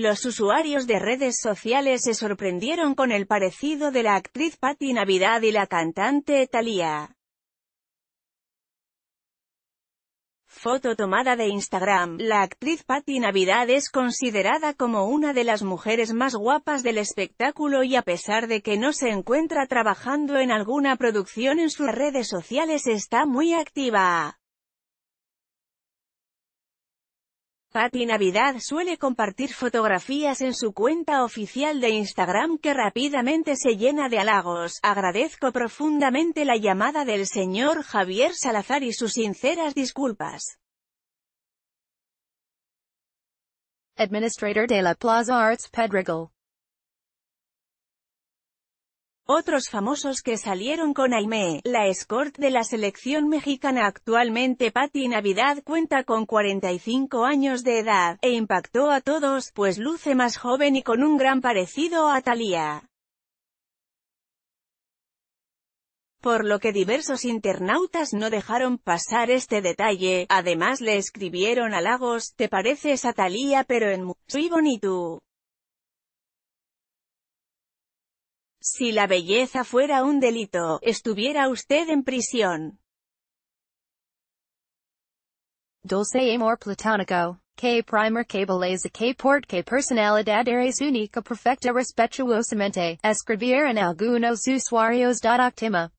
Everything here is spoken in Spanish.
Los usuarios de redes sociales se sorprendieron con el parecido de la actriz Patti Navidad y la cantante Thalía. Foto tomada de Instagram, la actriz Patti Navidad es considerada como una de las mujeres más guapas del espectáculo y a pesar de que no se encuentra trabajando en alguna producción en sus redes sociales está muy activa. Patti Navidad suele compartir fotografías en su cuenta oficial de Instagram que rápidamente se llena de halagos. Agradezco profundamente la llamada del señor Javier Salazar y sus sinceras disculpas. Administrator de la Plaza Arts Pedregal otros famosos que salieron con Aime, la escort de la selección mexicana actualmente Patti Navidad cuenta con 45 años de edad, e impactó a todos, pues luce más joven y con un gran parecido a Thalía. Por lo que diversos internautas no dejaron pasar este detalle, además le escribieron halagos, te pareces a Thalía pero en muy bonito. Si la belleza fuera un delito, estuviera usted en prisión. Dulce amor platónico. Que primer que que port que personalidad eres única perfecta respetuosamente, escribir en algunos usuarios octima.